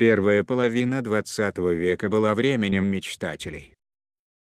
Первая половина 20 века была временем мечтателей.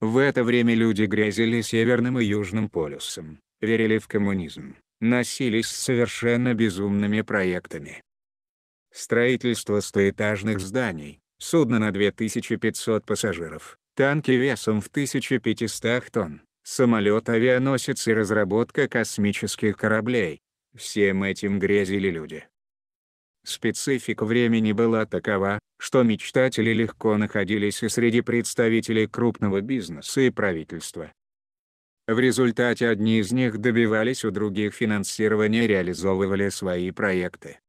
В это время люди грязили Северным и Южным полюсом, верили в коммунизм, носились с совершенно безумными проектами. Строительство стоэтажных зданий, судно на 2500 пассажиров, танки весом в 1500 тонн, самолет-авианосец и разработка космических кораблей. Всем этим грязили люди. Специфика времени была такова, что мечтатели легко находились и среди представителей крупного бизнеса и правительства. В результате одни из них добивались у других финансирования и реализовывали свои проекты.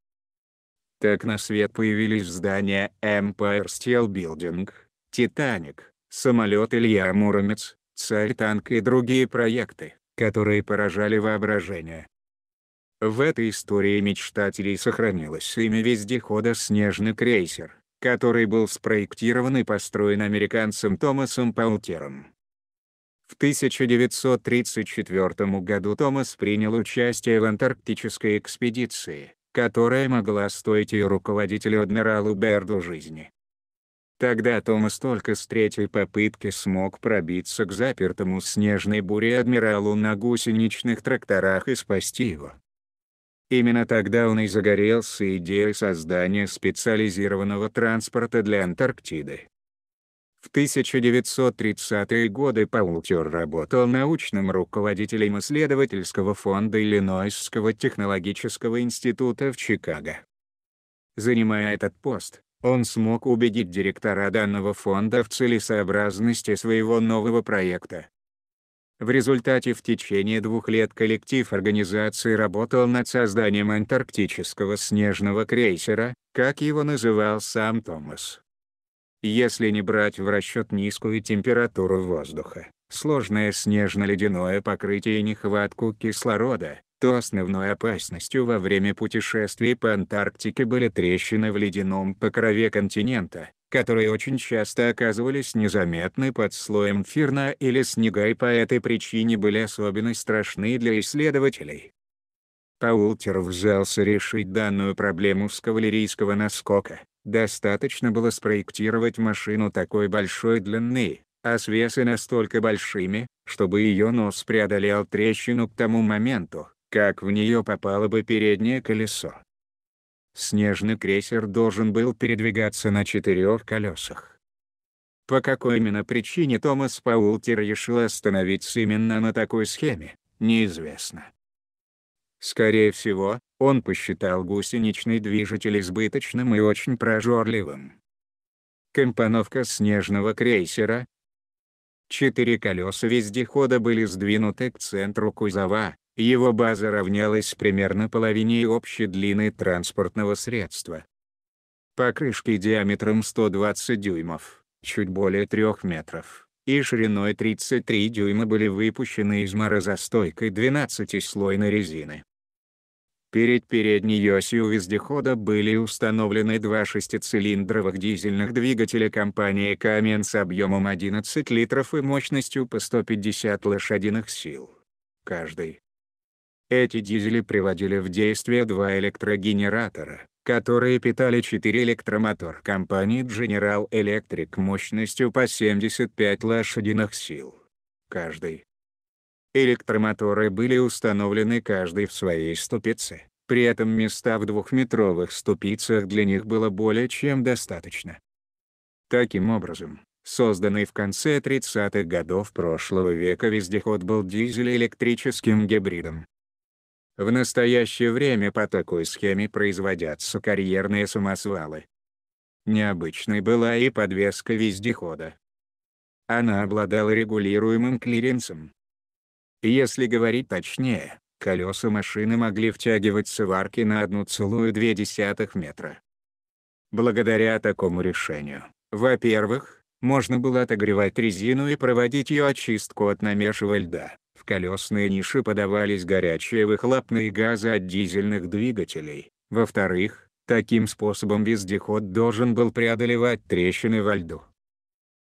Так на свет появились здания Empire Steel Building, Титаник, самолет Илья Муромец, Царь танк и другие проекты, которые поражали воображение. В этой истории мечтателей сохранилось имя вездехода «Снежный крейсер», который был спроектирован и построен американцем Томасом Паутером. В 1934 году Томас принял участие в антарктической экспедиции, которая могла стоить ее руководителю адмиралу Берду жизни. Тогда Томас только с третьей попытки смог пробиться к запертому снежной буре адмиралу на гусеничных тракторах и спасти его. Именно тогда он и загорелся идеей создания специализированного транспорта для Антарктиды. В 1930-е годы Паултер работал научным руководителем исследовательского фонда Иллинойского технологического института в Чикаго. Занимая этот пост, он смог убедить директора данного фонда в целесообразности своего нового проекта, в результате в течение двух лет коллектив организации работал над созданием антарктического снежного крейсера, как его называл сам Томас. Если не брать в расчет низкую температуру воздуха, сложное снежно-ледяное покрытие и нехватку кислорода, то основной опасностью во время путешествий по Антарктике были трещины в ледяном покрове континента, которые очень часто оказывались незаметны под слоем фирна или снега и по этой причине были особенно страшны для исследователей. Паултер взялся решить данную проблему с кавалерийского наскока. Достаточно было спроектировать машину такой большой длины, а с весы настолько большими, чтобы ее нос преодолел трещину к тому моменту, как в нее попало бы переднее колесо снежный крейсер должен был передвигаться на четырех колесах. По какой именно причине Томас Паултер решил остановиться именно на такой схеме, неизвестно. Скорее всего, он посчитал гусеничный движитель избыточным и очень прожорливым. Компоновка снежного крейсера. Четыре колеса вездехода были сдвинуты к центру кузова, его база равнялась примерно половине общей длины транспортного средства. Покрышки диаметром 120 дюймов, чуть более 3 метров, и шириной 33 дюйма были выпущены из морозостойкой 12-слойной резины. Перед передней осью вездехода были установлены два шестицилиндровых дизельных двигателя компании «Камен» с объемом 11 литров и мощностью по 150 лошадиных сил. Каждый. Эти дизели приводили в действие два электрогенератора, которые питали 4 электромотор компании General Electric мощностью по 75 лошадиных сил. Каждый. Электромоторы были установлены каждый в своей ступице, при этом места в двухметровых ступицах для них было более чем достаточно. Таким образом, созданный в конце 30-х годов прошлого века вездеход был дизель-электрическим гибридом, в настоящее время по такой схеме производятся карьерные самосвалы. Необычной была и подвеска вездехода. Она обладала регулируемым клиренсом. Если говорить точнее, колеса машины могли втягиваться в арки на 1,2 метра. Благодаря такому решению, во-первых, можно было отогревать резину и проводить ее очистку от намешивая льда колесные ниши подавались горячие выхлопные газы от дизельных двигателей. Во-вторых, таким способом вездеход должен был преодолевать трещины во льду.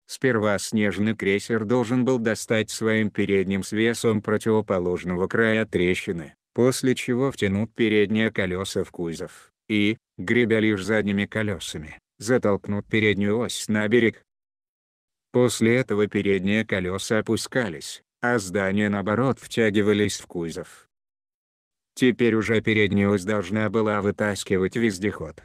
Сперва снежный крейсер должен был достать своим передним свесом противоположного края трещины, после чего втянуть передние колеса в кузов, и, гребя лишь задними колесами, затолкнуть переднюю ось на берег. После этого передние колеса опускались, а здания наоборот втягивались в кузов. Теперь уже передняя ось должна была вытаскивать вездеход.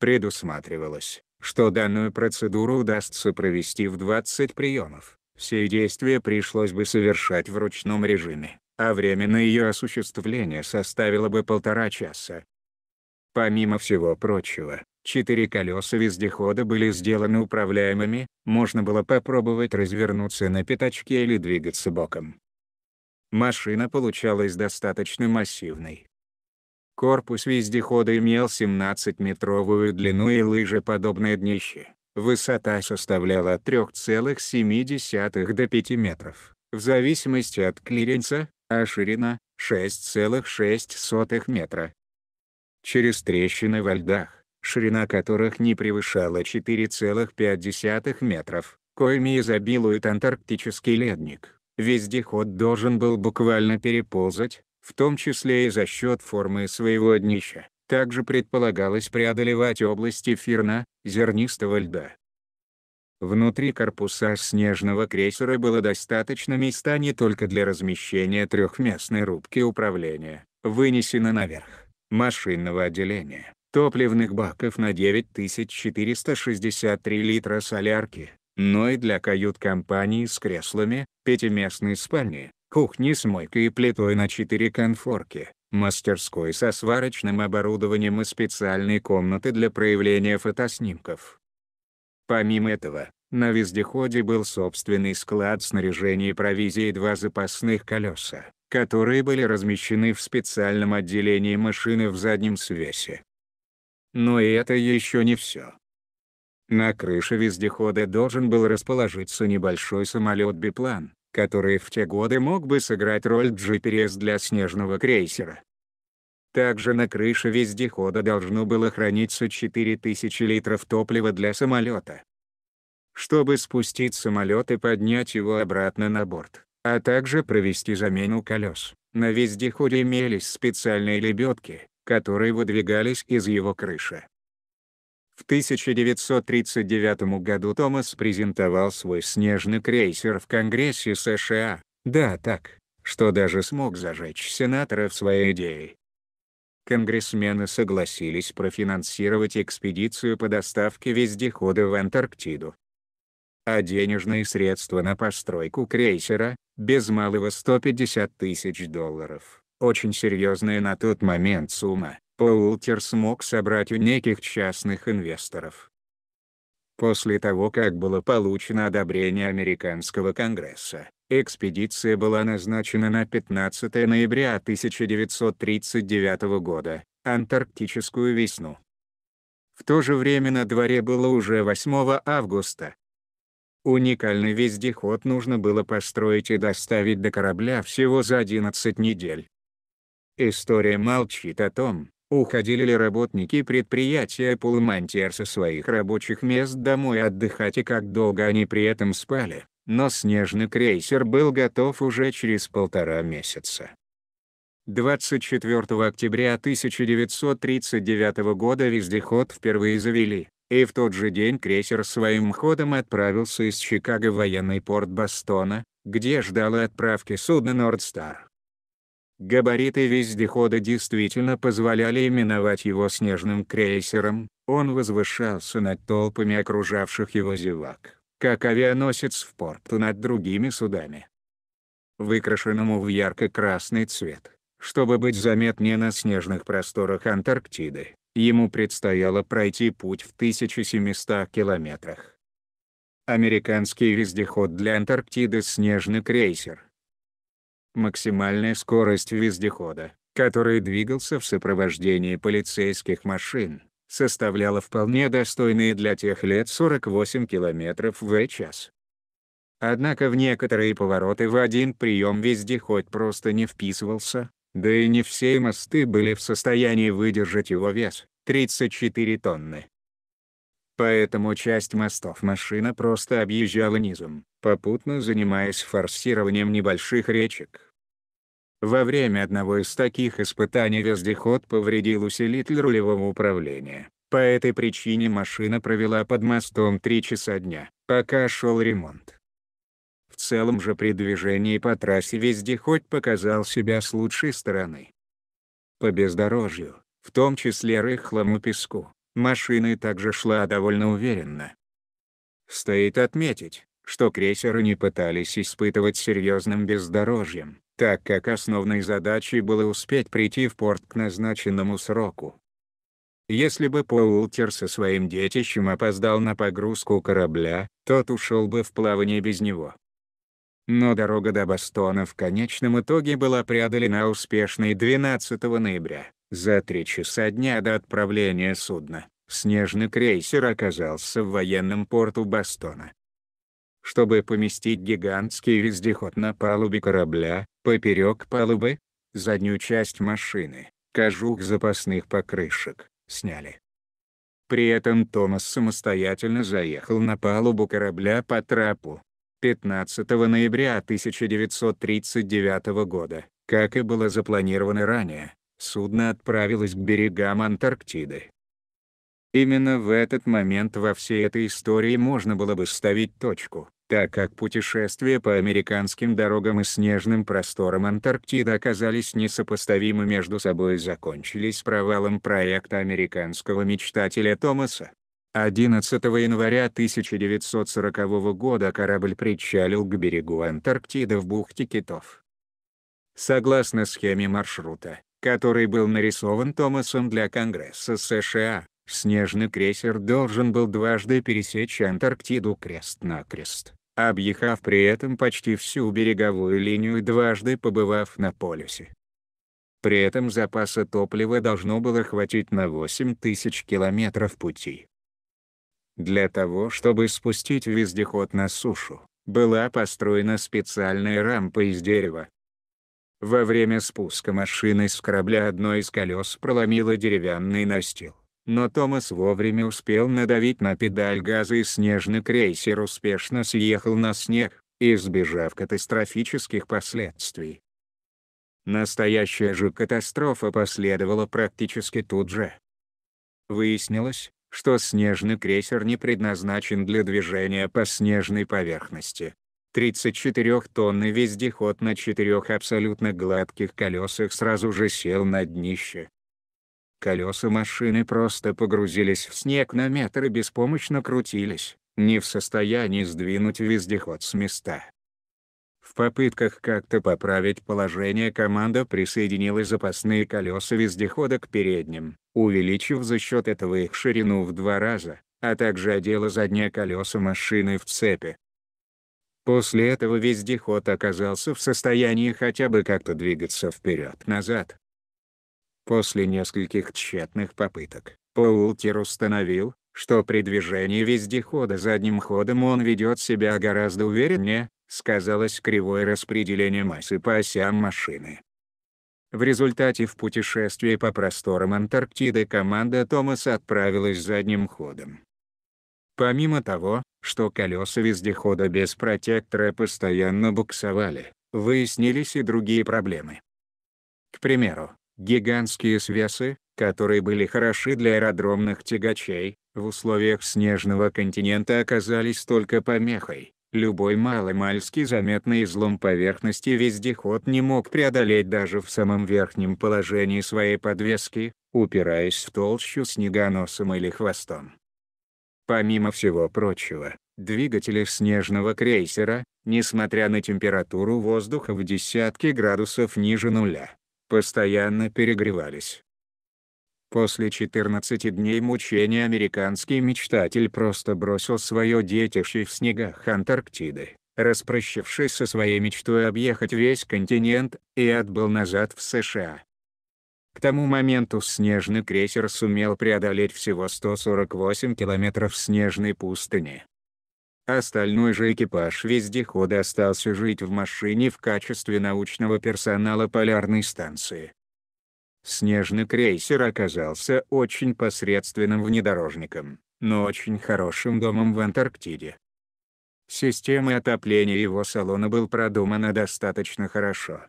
Предусматривалось, что данную процедуру удастся провести в 20 приемов. Все действия пришлось бы совершать в ручном режиме, а время на ее осуществление составило бы полтора часа. Помимо всего прочего, Четыре колеса вездехода были сделаны управляемыми, можно было попробовать развернуться на пятачке или двигаться боком. Машина получалась достаточно массивной. Корпус вездехода имел 17-метровую длину и лыжеподобное днище. Высота составляла от 3,7 до 5 метров, в зависимости от клиренса, а ширина — 6,6 метра. Через трещины во льдах, ширина которых не превышала 4,5 метров, коими изобилует антарктический ледник. Вездеход должен был буквально переползать, в том числе и за счет формы своего днища. Также предполагалось преодолевать области фирна, зернистого льда. Внутри корпуса снежного крейсера было достаточно места не только для размещения трехместной рубки управления, вынесено наверх, машинного отделения, топливных баков на 9463 литра солярки, но и для кают-компании с креслами, пятиместной спальни, кухни с мойкой и плитой на 4 конфорки, мастерской со сварочным оборудованием и специальной комнаты для проявления фотоснимков. Помимо этого, на вездеходе был собственный склад снаряжения и провизии и два запасных колеса, которые были размещены в специальном отделении машины в заднем свесе. Но и это еще не все. На крыше вездехода должен был расположиться небольшой самолет-биплан, который в те годы мог бы сыграть роль GPS для снежного крейсера. Также на крыше вездехода должно было храниться 4000 литров топлива для самолета. Чтобы спустить самолет и поднять его обратно на борт, а также провести замену колес, на вездеходе имелись специальные лебедки, которые выдвигались из его крыши. В 1939 году Томас презентовал свой снежный крейсер в Конгрессе США, да так, что даже смог зажечь сенатора в своей идее. Конгрессмены согласились профинансировать экспедицию по доставке вездехода в Антарктиду. А денежные средства на постройку крейсера — без малого 150 тысяч долларов очень серьезная на тот момент сумма, Поулкер смог собрать у неких частных инвесторов. После того как было получено одобрение американского конгресса, экспедиция была назначена на 15 ноября 1939 года, антарктическую весну. В то же время на дворе было уже 8 августа. Уникальный вездеход нужно было построить и доставить до корабля всего за 11 недель. История молчит о том, уходили ли работники предприятия Пулмантер со своих рабочих мест домой отдыхать и как долго они при этом спали, но снежный крейсер был готов уже через полтора месяца. 24 октября 1939 года вездеход впервые завели, и в тот же день крейсер своим ходом отправился из Чикаго в военный порт Бостона, где ждала отправки судна «Нордстар». Габариты вездехода действительно позволяли именовать его снежным крейсером, он возвышался над толпами окружавших его зевак, как авианосец в порту над другими судами. Выкрашенному в ярко-красный цвет, чтобы быть заметнее на снежных просторах Антарктиды, ему предстояло пройти путь в 1700 километрах. Американский вездеход для Антарктиды «Снежный крейсер» максимальная скорость вездехода, который двигался в сопровождении полицейских машин, составляла вполне достойные для тех лет 48 км в час. Однако в некоторые повороты в один прием вездеход просто не вписывался, да и не все мосты были в состоянии выдержать его вес — 34 тонны. Поэтому часть мостов машина просто объезжала низом, попутно занимаясь форсированием небольших речек. Во время одного из таких испытаний вездеход повредил усилитель рулевого управления. По этой причине машина провела под мостом 3 часа дня, пока шел ремонт. В целом же при движении по трассе вездеход показал себя с лучшей стороны. По бездорожью, в том числе рыхлому песку, машина также шла довольно уверенно. Стоит отметить, что крейсеры не пытались испытывать серьезным бездорожьем, так как основной задачей было успеть прийти в порт к назначенному сроку. Если бы Поултер со своим детищем опоздал на погрузку корабля, тот ушел бы в плавание без него. Но дорога до Бостона в конечном итоге была преодолена успешной 12 ноября, за три часа дня до отправления судна. Снежный крейсер оказался в военном порту Бастона, чтобы поместить гигантский вездеход на палубе корабля, поперек палубы, заднюю часть машины, кожух запасных покрышек, сняли. При этом Томас самостоятельно заехал на палубу корабля по трапу. 15 ноября 1939 года, как и было запланировано ранее, судно отправилось к берегам Антарктиды. Именно в этот момент во всей этой истории можно было бы ставить точку, так как путешествия по американским дорогам и снежным просторам Антарктиды оказались несопоставимы между собой и закончились провалом проекта американского мечтателя Томаса. 11 января 1940 года корабль причалил к берегу Антарктиды в бухте Китов. Согласно схеме маршрута, который был нарисован Томасом для Конгресса США, Снежный крейсер должен был дважды пересечь Антарктиду крест-накрест, объехав при этом почти всю береговую линию и дважды побывав на полюсе. При этом запаса топлива должно было хватить на 8 тысяч километров пути. Для того, чтобы спустить вездеход на сушу, была построена специальная рампа из дерева. Во время спуска машины с корабля одно из колес проломило деревянный настил но Томас вовремя успел надавить на педаль газа и снежный крейсер успешно съехал на снег, избежав катастрофических последствий. Настоящая же катастрофа последовала практически тут же. Выяснилось, что снежный крейсер не предназначен для движения по снежной поверхности. 34-тонный вездеход на четырех абсолютно гладких колесах сразу же сел на днище, Колеса машины просто погрузились в снег на метр и беспомощно крутились, не в состоянии сдвинуть вездеход с места. В попытках как-то поправить положение команда присоединила запасные колеса вездехода к передним, увеличив за счет этого их ширину в два раза, а также одела задние колеса машины в цепи. После этого вездеход оказался в состоянии хотя бы как-то двигаться вперед-назад, После нескольких тщетных попыток, Поултер установил, что при движении вездехода задним ходом он ведет себя гораздо увереннее, сказалось кривое распределение массы по осям машины. В результате в путешествии по просторам Антарктиды команда Томаса отправилась задним ходом. Помимо того, что колеса вездехода без протектора постоянно буксовали, выяснились и другие проблемы. К примеру, Гигантские свесы, которые были хороши для аэродромных тягачей, в условиях снежного континента оказались только помехой. Любой маломальский заметный излом поверхности вездеход не мог преодолеть даже в самом верхнем положении своей подвески, упираясь в толщу снега носом или хвостом. Помимо всего прочего, двигатели снежного крейсера, несмотря на температуру воздуха в десятки градусов ниже нуля, постоянно перегревались. После 14 дней мучений американский мечтатель просто бросил свое детище в снегах Антарктиды, распрощавшись со своей мечтой объехать весь континент, и отбыл назад в США. К тому моменту снежный крейсер сумел преодолеть всего 148 километров снежной пустыни. Остальной же экипаж вездехода остался жить в машине в качестве научного персонала полярной станции. Снежный крейсер оказался очень посредственным внедорожником, но очень хорошим домом в Антарктиде. Система отопления его салона был продумана достаточно хорошо.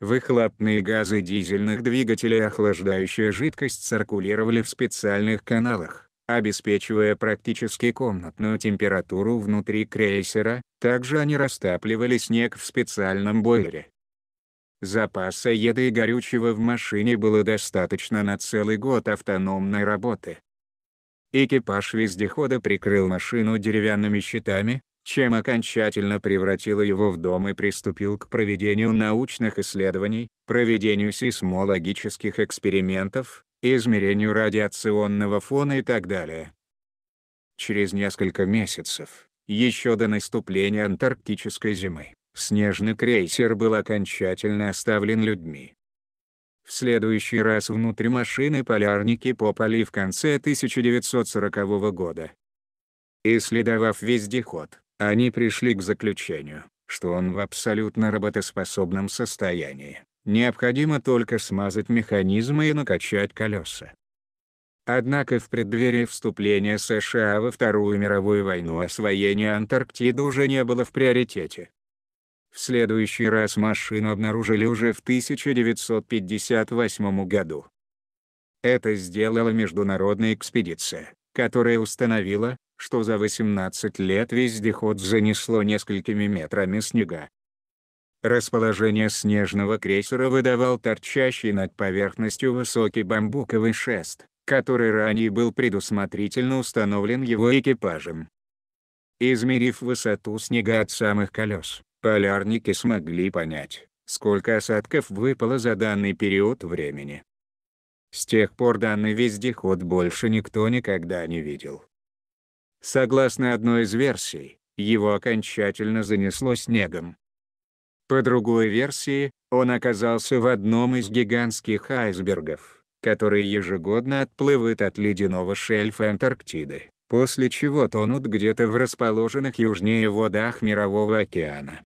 Выхлопные газы дизельных двигателей и охлаждающая жидкость циркулировали в специальных каналах обеспечивая практически комнатную температуру внутри крейсера, также они растапливали снег в специальном бойлере. Запаса еды и горючего в машине было достаточно на целый год автономной работы. Экипаж вездехода прикрыл машину деревянными щитами, чем окончательно превратил его в дом и приступил к проведению научных исследований, проведению сейсмологических экспериментов, измерению радиационного фона и так далее. Через несколько месяцев, еще до наступления антарктической зимы, снежный крейсер был окончательно оставлен людьми. В следующий раз внутри машины полярники попали в конце 1940 года. Исследовав вездеход, они пришли к заключению, что он в абсолютно работоспособном состоянии. Необходимо только смазать механизмы и накачать колеса. Однако в преддверии вступления США во Вторую мировую войну освоение Антарктиды уже не было в приоритете. В следующий раз машину обнаружили уже в 1958 году. Это сделала международная экспедиция, которая установила, что за 18 лет вездеход занесло несколькими метрами снега, Расположение снежного крейсера выдавал торчащий над поверхностью высокий бамбуковый шест, который ранее был предусмотрительно установлен его экипажем. Измерив высоту снега от самых колес, полярники смогли понять, сколько осадков выпало за данный период времени. С тех пор данный вездеход больше никто никогда не видел. Согласно одной из версий, его окончательно занесло снегом, по другой версии, он оказался в одном из гигантских айсбергов, которые ежегодно отплывают от ледяного шельфа Антарктиды, после чего тонут где-то в расположенных южнее водах Мирового океана.